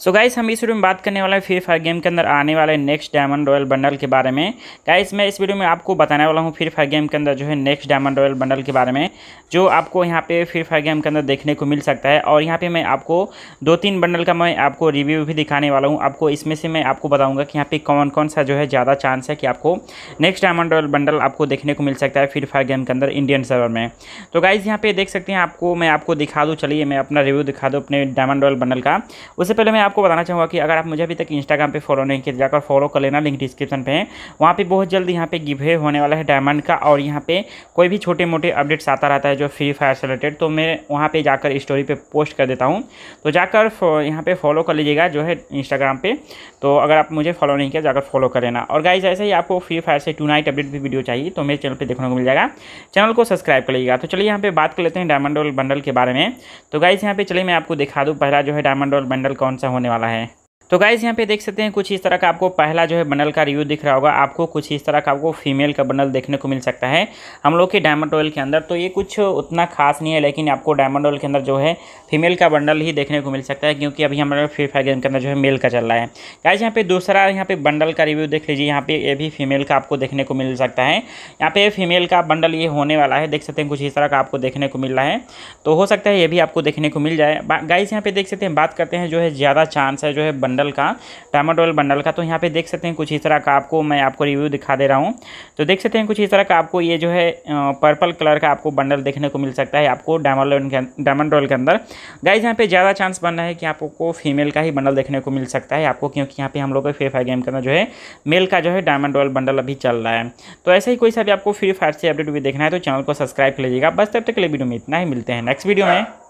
सो so guys हम इस video में बात करने वाले हैं फ्री फायर गेम के अंदर आने वाले नेक्स्ट डायमंड रॉयल बंडल के बारे में गाइस मैं इस वीडियो में आपको बताने वाला हूँ फ्री फायर गेम के अंदर जो है नेक्स्ट डायमंड रॉयल बंडल के बारे में जो आपको यहाँ पे फ्री फायर गेम के अंदर देखने को मिल सकता है और यहाँ पर मैं आपको दो तीन बंडल का मैं आपको रिव्यू भी दिखाने वाला हूँ आपको इसमें से मैं आपको बताऊँगा कि यहाँ पर कौन कौन सा जो है ज़्यादा चांस है कि आपको नेक्स्ट डायमंड रॉयल बंडल आपको देखने को मिल सकता है फ्री फायर गेम के अंदर इंडियन सर्वर में तो गाइज़ यहाँ पर देख सकते हैं आपको मैं आपको दिखा दूँ चलिए मैं अपना रिव्यू दिखा दूँ अपने डायमंड रॉयल बंडल का उससे पहले मैं आपको बताना चाहूँगा कि अगर आप मुझे अभी तक इंस्टाग्राम पे फॉलो नहीं किया तो जाकर फॉलो कर लेना लिंक डिस्क्रिप्शन पे है वहाँ पे बहुत जल्द यहाँ पे गिवे होने वाला है डायमंड का और यहाँ पे कोई भी छोटे मोटे अपडेट्स आता रहता है जो फ्री फायर से रिलेटेड तो मैं वहाँ पर जाकर स्टोरी पर पोस्ट कर देता हूँ तो जाकर यहाँ पर फॉलो कर लीजिएगा जो है इंस्टाग्राम पर तो अगर आप मुझे फॉलो नहीं किया जाकर फॉलो कर लेना और गाइज ऐसे ही आपको फ्री फायर से टू नाइट अपडेट भी वीडियो चाहिए तो मेरे चैनल पर देखने को मिल जाएगा चैनल को सब्सक्राइब कर लीजिएगा तो चलिए यहाँ पर बात कर लेते हैं डायमंड बंडल के बारे में तो गाइज यहाँ पर चलिए मैं आपको दिखा दूँ पहला जो है डायमंड बंडल कौन सा होने वाला है तो गाइज़ यहाँ पे देख सकते हैं कुछ इस तरह का आपको पहला जो है बंडल का रिव्यू दिख रहा होगा आपको कुछ इस तरह का आपको फीमेल का बंडल देखने को मिल सकता है हम लोग के डायमंड ऑयल के अंदर तो ये कुछ उतना खास नहीं है लेकिन आपको डायमंड ऑयल के अंदर जो है फीमेल का बंडल ही देखने को मिल सकता है क्योंकि अभी हमारे फ्री फायर गेम के अंदर जो है मेल का चल रहा है गाइज यहाँ पे दूसरा यहाँ पे बंडल का रिव्यू देख लीजिए यहाँ पे ये भी फीमेल का आपको देखने को मिल सकता है यहाँ पे फीमेल का बंडल ये होने वाला है देख सकते हैं कुछ इस तरह का आपको देखने को मिल रहा है तो हो सकता है ये भी आपको देखने को मिल जाए गाइज यहाँ पे देख सकते हैं बात करते हैं जो है ज़्यादा चांस है जो है बंडल का टमाटो ऑयल बंडल का तो यहाँ पे देख सकते हैं कुछ इस तरह का आपको मैं आपको रिव्यू दिखा दे रहा हूँ तो देख सकते हैं कुछ इस तरह का आपको ये जो है पर्पल कलर का आपको बंडल देखने को मिल सकता है आपको डायमंड ऑयल डायमंड ऑयल के अंदर गाइज यहाँ पे ज़्यादा चांस बन रहा है कि आपको फीमेल का ही बंडल देखने को मिल सकता है आपको क्योंकि यहाँ पे हम लोग का फ्री फायर गेम के अंदर जो है मेल का जो है डायमंड ऑयल बंडल अभी चल रहा है तो ऐसे ही कोई सा भी आपको फ्री फायर से अपडेट भी देखना है तो चैनल को सब्सक्राइब कर लीजिएगा बस तब तक के लिए वीडियो में इतना ही मिलते हैं नेक्स्ट वीडियो में